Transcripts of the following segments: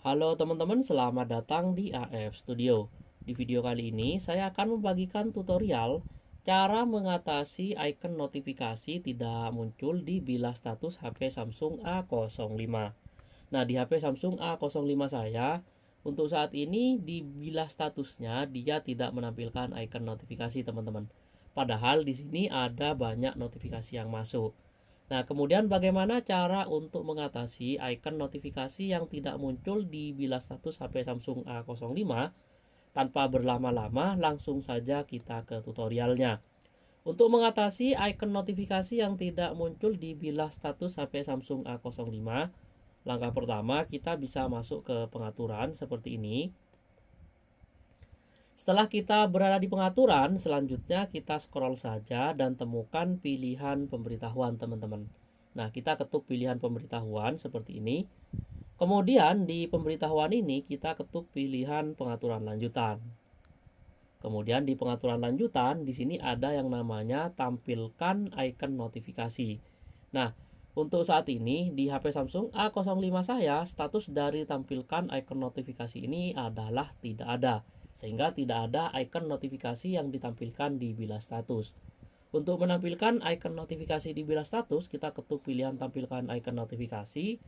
Halo teman-teman, selamat datang di AF Studio. Di video kali ini, saya akan membagikan tutorial cara mengatasi icon notifikasi tidak muncul di bilah status HP Samsung A05. Nah, di HP Samsung A05 saya, untuk saat ini di bilah statusnya dia tidak menampilkan icon notifikasi, teman-teman. Padahal di sini ada banyak notifikasi yang masuk. Nah, kemudian bagaimana cara untuk mengatasi icon notifikasi yang tidak muncul di bila status HP Samsung A05? Tanpa berlama-lama, langsung saja kita ke tutorialnya. Untuk mengatasi icon notifikasi yang tidak muncul di bila status HP Samsung A05, langkah pertama kita bisa masuk ke pengaturan seperti ini. Setelah kita berada di pengaturan, selanjutnya kita scroll saja dan temukan pilihan pemberitahuan teman-teman. Nah, kita ketuk pilihan pemberitahuan seperti ini. Kemudian di pemberitahuan ini kita ketuk pilihan pengaturan lanjutan. Kemudian di pengaturan lanjutan di sini ada yang namanya tampilkan icon notifikasi. Nah, untuk saat ini di HP Samsung A05 saya status dari tampilkan icon notifikasi ini adalah tidak ada sehingga tidak ada icon notifikasi yang ditampilkan di bila status. Untuk menampilkan icon notifikasi di bila status, kita ketuk pilihan tampilkan icon notifikasi.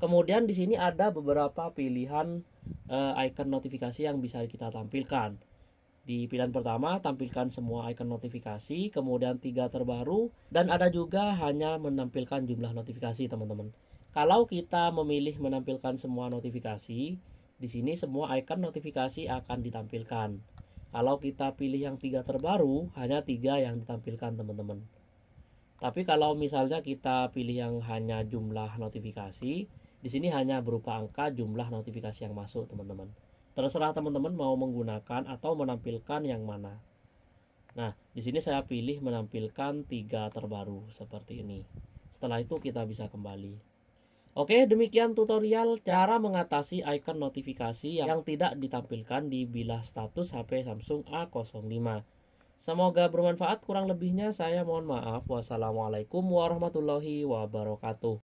Kemudian di sini ada beberapa pilihan uh, eh, icon notifikasi yang bisa kita tampilkan. Di pilihan pertama, tampilkan semua icon notifikasi, kemudian tiga terbaru, dan ada juga hanya menampilkan jumlah notifikasi, teman-teman. Kalau kita memilih menampilkan semua notifikasi, di sini semua icon notifikasi akan ditampilkan. Kalau kita pilih yang tiga terbaru, hanya tiga yang ditampilkan teman-teman. Tapi kalau misalnya kita pilih yang hanya jumlah notifikasi, di sini hanya berupa angka jumlah notifikasi yang masuk teman-teman. Terserah teman-teman mau menggunakan atau menampilkan yang mana. Nah, di sini saya pilih menampilkan tiga terbaru seperti ini. Setelah itu kita bisa kembali. Oke, demikian tutorial cara mengatasi icon notifikasi yang tidak ditampilkan di bilah status HP Samsung A05. Semoga bermanfaat, kurang lebihnya saya mohon maaf. Wassalamualaikum warahmatullahi wabarakatuh.